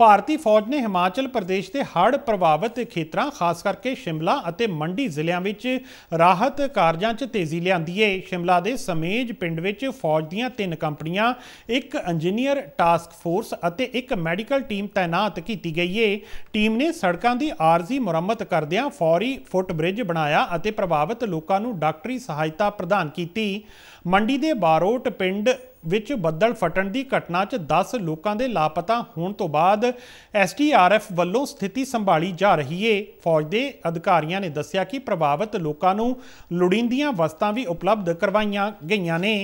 ਭਾਰਤੀ ਫੌਜ ਨੇ ਹਿਮਾਚਲ ਪ੍ਰਦੇਸ਼ ਦੇ ਹੜ੍ਹ ਪ੍ਰਭਾਵਿਤ ਖੇਤਰਾਂ ਖਾਸ ਕਰਕੇ ਸ਼ਿਮਲਾ ਅਤੇ ਮੰਡੀ ਜ਼ਿਲ੍ਹਿਆਂ ਵਿੱਚ ਰਾਹਤ ਕਾਰਜਾਂ 'ਚ ਤੇਜ਼ੀ ਲਿਆਂਦੀ ਏ ਸ਼ਿਮਲਾ ਦੇ ਸਮੇਜ ਪਿੰਡ ਵਿੱਚ ਫੌਜ ਦੀਆਂ ਤਿੰਨ ਕੰਪਨੀਆਂ ਇੱਕ ਇੰਜੀਨੀਅਰ ਟਾਸਕ ਫੋਰਸ ਅਤੇ ਇੱਕ ਮੈਡੀਕਲ ਟੀਮ ਤਾਇਨਾਤ ਕੀਤੀ ਗਈ ਏ ਟੀਮ ਨੇ ਸੜਕਾਂ ਦੀ ਆਰਜ਼ੀ ਮੁਰੰਮਤ ਕਰਦਿਆਂ ਫੌਰੀ ਫੁੱਟ ਬ੍ਰਿਜ ਬਣਾਇਆ ਅਤੇ ਪ੍ਰਭਾਵਿਤ ਲੋਕਾਂ ਨੂੰ ਡਾਕਟਰੀ ਸਹਾਇਤਾ ਪ੍ਰਦਾਨ ਕੀਤੀ ਮੰਡੀ ਦੇ ਬਾਰੋਟ ਪਿੰਡ ਵਿੱਚ ਬੱਦਲ ਫਟਣ ਦੀ ਘਟਨਾ 'ਚ 10 ਲੋਕਾਂ ਦੇ ਲਾਪਤਾ ਹੋਣ ਤੋਂ ਬਾਅਦ ਐਸਟੀਆਰਐਫ ਵੱਲੋਂ ਸਥਿਤੀ ਸੰਭਾਲੀ ਜਾ ਰਹੀ ਏ ਫੌਜ ਦੇ ਅਧਿਕਾਰੀਆਂ ਨੇ ਦੱਸਿਆ ਕਿ ਪ੍ਰਭਾਵਿਤ ਲੋਕਾਂ ਨੂੰ ਲੋੜੀਂਦੀਆਂ ਵਸਤਾਂ ਵੀ ਉਪਲਬਧ ਕਰਵਾਈਆਂ ਗਈਆਂ ਨੇ